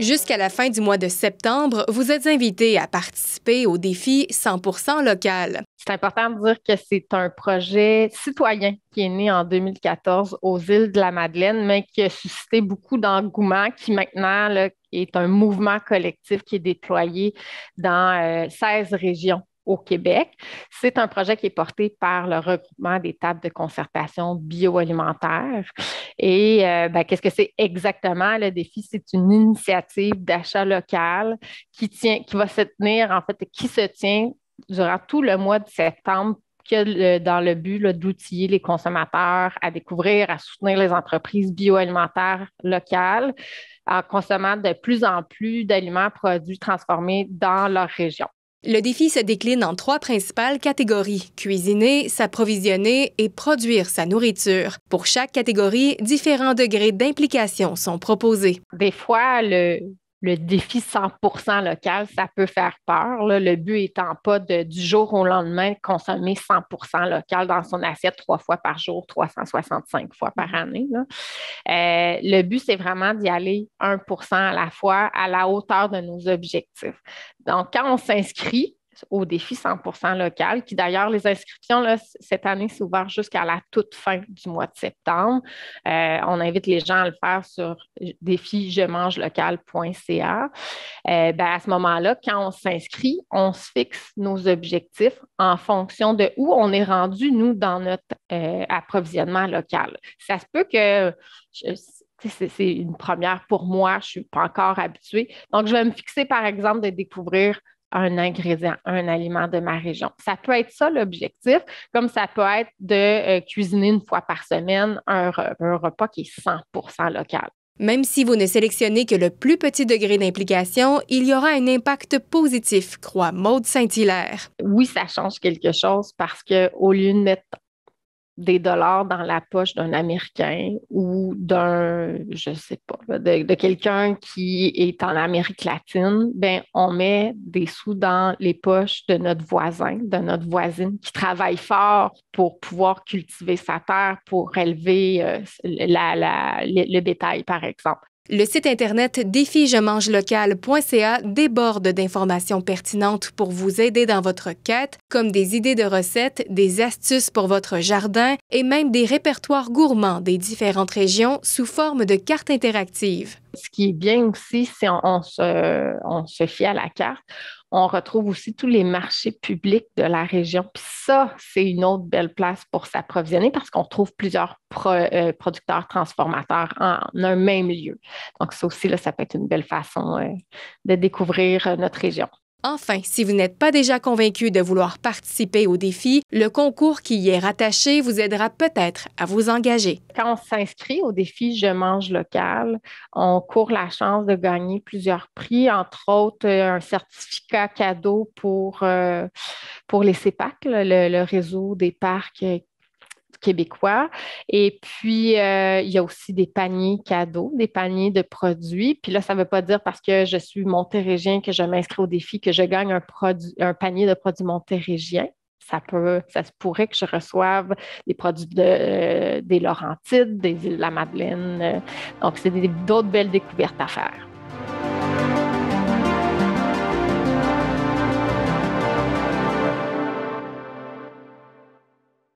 Jusqu'à la fin du mois de septembre, vous êtes invité à participer au défi 100 local. C'est important de dire que c'est un projet citoyen qui est né en 2014 aux îles de la Madeleine, mais qui a suscité beaucoup d'engouement, qui maintenant est un mouvement collectif qui est déployé dans 16 euh, régions au Québec. C'est un projet qui est porté par le regroupement des tables de concertation bioalimentaire. Et euh, ben, qu'est-ce que c'est exactement le défi? C'est une initiative d'achat local qui, tient, qui va se tenir, en fait, qui se tient durant tout le mois de septembre dans le but d'outiller les consommateurs à découvrir, à soutenir les entreprises bioalimentaires locales en consommant de plus en plus d'aliments produits transformés dans leur région. Le défi se décline en trois principales catégories, cuisiner, s'approvisionner et produire sa nourriture. Pour chaque catégorie, différents degrés d'implication sont proposés. Des fois, le, le défi 100% local, ça peut faire peur. Le but étant pas de, du jour au lendemain consommer 100% local dans son assiette trois fois par jour, 365 fois par année. Euh, le but, c'est vraiment d'y aller 1% à la fois à la hauteur de nos objectifs. Donc, quand on s'inscrit, au défi 100 local, qui d'ailleurs, les inscriptions, cette année, c'est jusqu'à la toute fin du mois de septembre. Euh, on invite les gens à le faire sur je Euh, ben, à ce moment-là, quand on s'inscrit, on se fixe nos objectifs en fonction de où on est rendu, nous, dans notre euh, approvisionnement local. Ça se peut que... c'est une première pour moi, je ne suis pas encore habituée. Donc, je vais me fixer, par exemple, de découvrir un ingrédient, un aliment de ma région. Ça peut être ça l'objectif, comme ça peut être de euh, cuisiner une fois par semaine un, repas qui est 100 local. Même si vous ne sélectionnez que le plus petit degré d'implication, il y aura un impact positif, croit Maude Saint-Hilaire. Oui, ça change quelque chose parce qu'au lieu de mettre des dollars dans la poche d'un Américain ou d'un, je sais pas, de, quelqu'un qui est en Amérique latine, ben, on met des sous dans les poches de notre voisin, de notre voisine qui travaille fort pour pouvoir cultiver sa terre, pour élever euh, le bétail, par exemple. Le site internet défijemangelocal.ca déborde d'informations pertinentes pour vous aider dans votre quête, comme des idées de recettes, des astuces pour votre jardin et même des répertoires gourmands des différentes régions sous forme de cartes interactives ce qui est bien aussi, si on, se, fie à la carte, on retrouve aussi tous les marchés publics de la région. Puis ça, c'est une autre belle place pour s'approvisionner parce qu'on trouve plusieurs euh, producteurs transformateurs en, un même lieu. Donc ça aussi, ça peut être une belle façon euh, de découvrir euh, notre région. Enfin, si vous n'êtes pas déjà convaincu de vouloir participer au défi, le concours qui y est rattaché vous aidera peut-être à vous engager. Quand on s'inscrit au défi Je mange local, on court la chance de gagner plusieurs prix, entre autres euh, un certificat cadeau pour, euh, pour les CEPAC, le réseau des parcs euh, québécois. Et puis, euh, il y a aussi des paniers cadeaux, des paniers de produits. Puis là, ça ne veut pas dire parce que je suis montérégien que je m'inscris au défi que je gagne un, produit, un panier de produits montérégiens ça ça se pourrait que je reçoive des produits de, euh, des Laurentides, des îles de la Madeleine. Euh. donc, c'est d'autres belles découvertes à faire.